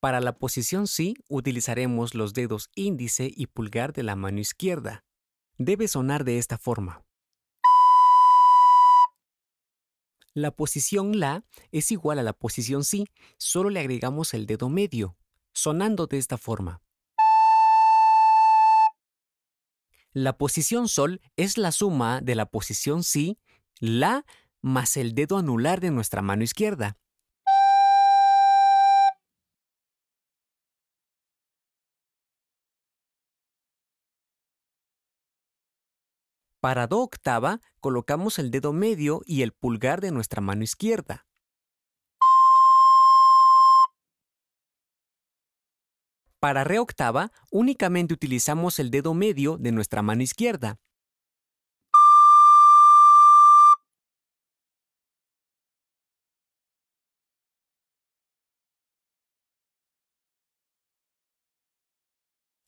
Para la posición si utilizaremos los dedos índice y pulgar de la mano izquierda. Debe sonar de esta forma. La posición la es igual a la posición si, solo le agregamos el dedo medio, sonando de esta forma. La posición sol es la suma de la posición si, la, más el dedo anular de nuestra mano izquierda, Para do octava, colocamos el dedo medio y el pulgar de nuestra mano izquierda. Para re octava, únicamente utilizamos el dedo medio de nuestra mano izquierda.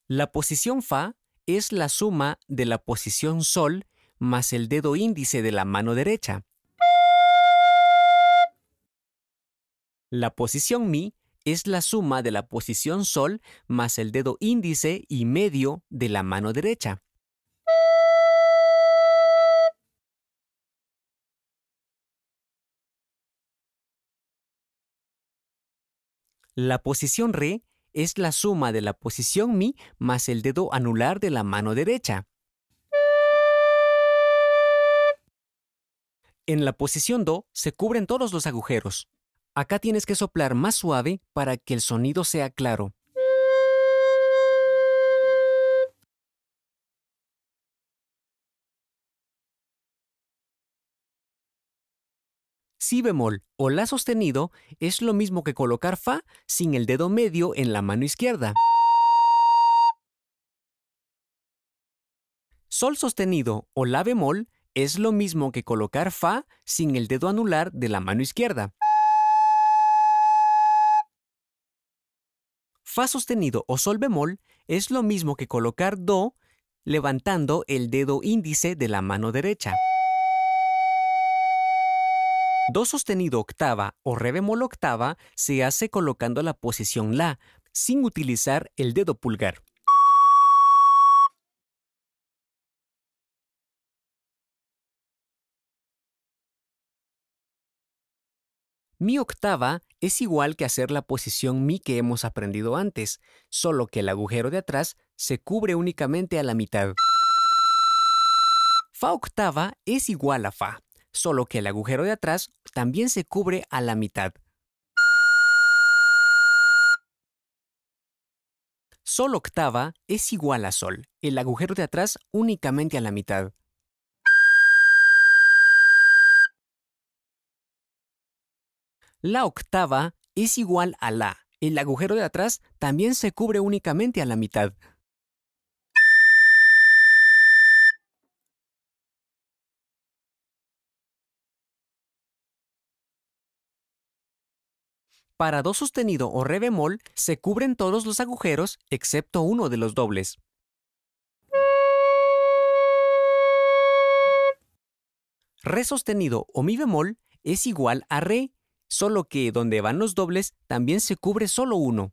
La posición Fa es la suma de la posición Sol más el dedo índice de la mano derecha. La posición Mi es la suma de la posición Sol más el dedo índice y medio de la mano derecha. La posición Re es la suma de la posición Mi más el dedo anular de la mano derecha. En la posición do se cubren todos los agujeros. Acá tienes que soplar más suave para que el sonido sea claro. Si bemol o la sostenido es lo mismo que colocar fa sin el dedo medio en la mano izquierda. Sol sostenido o la bemol es lo mismo que colocar Fa sin el dedo anular de la mano izquierda. Fa sostenido o Sol bemol es lo mismo que colocar Do levantando el dedo índice de la mano derecha. Do sostenido octava o Re bemol octava se hace colocando la posición La, sin utilizar el dedo pulgar. Mi octava es igual que hacer la posición mi que hemos aprendido antes, solo que el agujero de atrás se cubre únicamente a la mitad. Fa octava es igual a fa, solo que el agujero de atrás también se cubre a la mitad. Sol octava es igual a sol, el agujero de atrás únicamente a la mitad. La octava es igual a la. El agujero de atrás también se cubre únicamente a la mitad. Para do sostenido o re bemol se cubren todos los agujeros excepto uno de los dobles. Re sostenido o mi bemol es igual a re solo que donde van los dobles también se cubre solo uno.